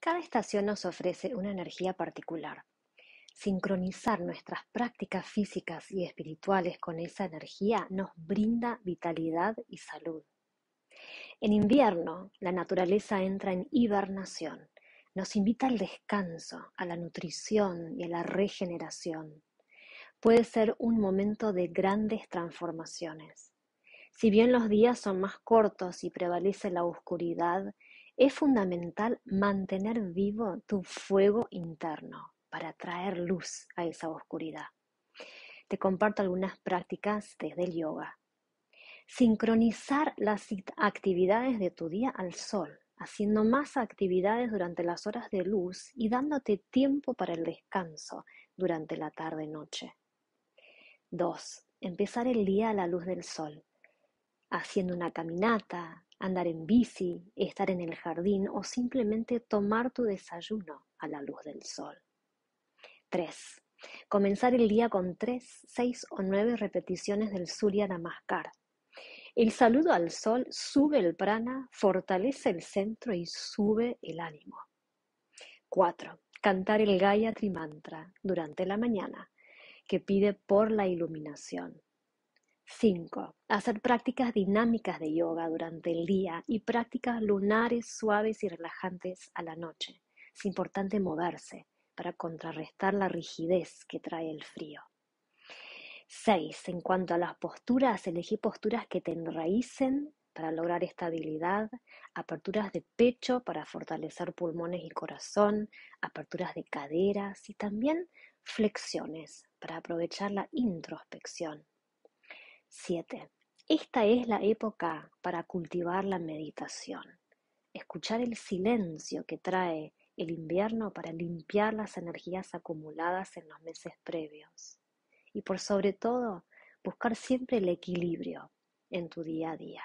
Cada estación nos ofrece una energía particular. Sincronizar nuestras prácticas físicas y espirituales con esa energía nos brinda vitalidad y salud. En invierno, la naturaleza entra en hibernación. Nos invita al descanso, a la nutrición y a la regeneración. Puede ser un momento de grandes transformaciones. Si bien los días son más cortos y prevalece la oscuridad, es fundamental mantener vivo tu fuego interno para traer luz a esa oscuridad. Te comparto algunas prácticas desde el yoga. Sincronizar las actividades de tu día al sol, haciendo más actividades durante las horas de luz y dándote tiempo para el descanso durante la tarde-noche. 2. Empezar el día a la luz del sol, haciendo una caminata, andar en bici, estar en el jardín o simplemente tomar tu desayuno a la luz del sol. 3. Comenzar el día con 3, 6 o 9 repeticiones del Surya Namaskar. El saludo al sol sube el prana, fortalece el centro y sube el ánimo. 4. Cantar el Gayatri Mantra durante la mañana, que pide por la iluminación. 5. Hacer prácticas dinámicas de yoga durante el día y prácticas lunares suaves y relajantes a la noche. Es importante moverse para contrarrestar la rigidez que trae el frío. 6. En cuanto a las posturas, elegí posturas que te enraícen para lograr estabilidad, aperturas de pecho para fortalecer pulmones y corazón, aperturas de caderas y también flexiones para aprovechar la introspección. 7. Esta es la época para cultivar la meditación, escuchar el silencio que trae el invierno para limpiar las energías acumuladas en los meses previos y por sobre todo buscar siempre el equilibrio en tu día a día.